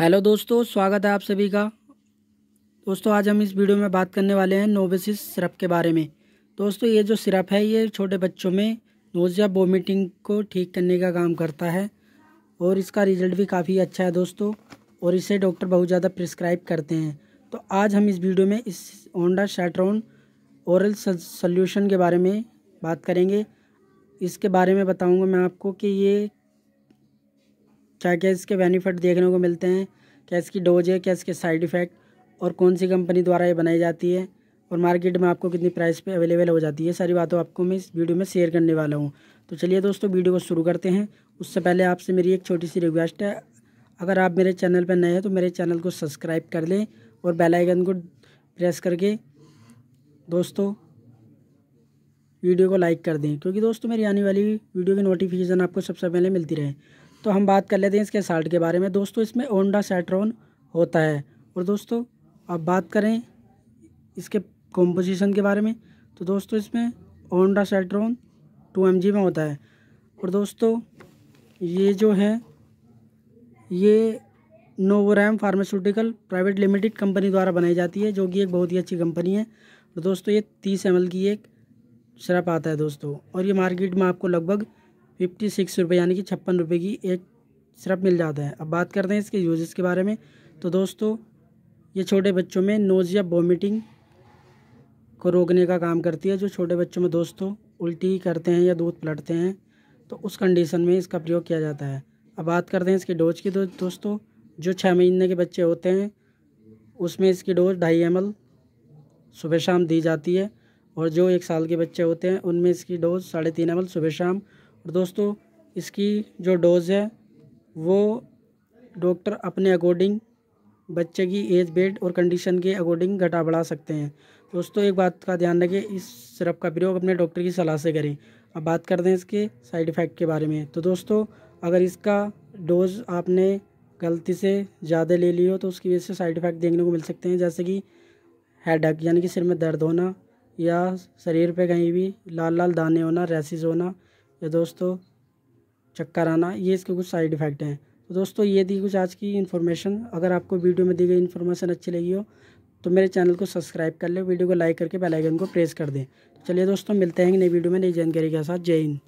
hello दोस्तों स्वागत है आप सभी का दोस्तों आज हम इस वीडियो में बात करने वाले हैं नोवेसिस सिरप के बारे में दोस्तों ये जो सिरप है ये छोटे बच्चों में नोज या वोमिटिंग को ठीक करने का काम करता है और इसका रिजल्ट भी काफ़ी अच्छा है दोस्तों और इसे डॉक्टर बहुत ज़्यादा प्रिस्क्राइब करते हैं तो आज हम इस वीडियो में इस ओंडा शैट्रॉन औरल सल्यूशन के बारे में बात करेंगे इसके बारे में बताऊँगा मैं आपको कि ये क्या क्या इसके बेनिफिट देखने को मिलते हैं क्या इसकी डोज है क्या इसके साइड इफ़ेक्ट और कौन सी कंपनी द्वारा ये बनाई जाती है और मार्केट में आपको कितनी प्राइस पे अवेलेबल हो जाती है सारी बातों आपको मैं इस वीडियो में शेयर करने वाला हूँ तो चलिए दोस्तों वीडियो को शुरू करते हैं उससे पहले आपसे मेरी एक छोटी सी रिक्वेस्ट है अगर आप मेरे चैनल पर नए हैं तो मेरे चैनल को सब्सक्राइब कर लें और बेलाइकन को प्रेस करके दोस्तों वीडियो को लाइक कर दें क्योंकि दोस्तों मेरी आने वाली वीडियो की नोटिफिकेशन आपको सबसे पहले मिलती रहे तो हम बात कर लेते हैं इसके साल्ट के बारे में दोस्तों इसमें ओंडा सेट्रॉन होता है और दोस्तों अब बात करें इसके कॉम्पोजिशन के बारे में तो दोस्तों इसमें ओंडा सेट्रॉन टू एम में होता है और दोस्तों ये जो है ये Novoram pharmaceutical private limited company द्वारा बनाई जाती है जो कि एक बहुत ही अच्छी कंपनी है और दोस्तों ये तीस एम की एक शराब आता है दोस्तों और ये मार्केट में आपको लगभग फिफ्टी सिक्स रुपये यानी कि छप्पन रुपये की एक सिरप मिल जाता है अब बात करते हैं इसके यूजेस के बारे में तो दोस्तों ये छोटे बच्चों में नोज़िया वोमिटिंग को रोकने का काम करती है जो छोटे बच्चों में दोस्तों उल्टी करते हैं या दूध पलटते हैं तो उस कंडीशन में इसका प्रयोग किया जाता है अब बात करते हैं इसकी डोज की तो दोस्तों जो छः महीने के बच्चे होते हैं उसमें इसकी डोज ढाई एम सुबह शाम दी जाती है और जो एक साल के बच्चे होते हैं उनमें इसकी डोज साढ़े तीन एम सुबह शाम और दोस्तों इसकी जो डोज़ है वो डॉक्टर अपने अकॉर्डिंग बच्चे की एज बेड और कंडीशन के अकॉर्डिंग घटा बढ़ा सकते हैं दोस्तों एक बात का ध्यान रखें इस सिरप का प्रयोग अपने डॉक्टर की सलाह से करें अब बात करते हैं इसके साइड इफ़ेक्ट के बारे में तो दोस्तों अगर इसका डोज़ आपने गलती से ज़्यादा ले ली हो तो उसकी वजह से साइड इफ़ेक्ट देखने को मिल सकते हैं जैसे कि हेडक यानी कि सिर में दर्द होना या शरीर पर कहीं भी लाल लाल दाने होना रैसेज होना या दोस्तों चक्कर आना ये इसके कुछ साइड इफ़ेक्ट हैं तो दोस्तों ये थी कुछ आज की इन्फॉर्मेशन अगर आपको वीडियो में दी गई इन्फॉर्मेशन अच्छी लगी हो तो मेरे चैनल को सब्सक्राइब कर लें वीडियो को लाइक करके बेल आइकन को प्रेस कर दें तो चलिए दोस्तों मिलते हैं नई वीडियो में नई जानकारी के साथ जय हिंद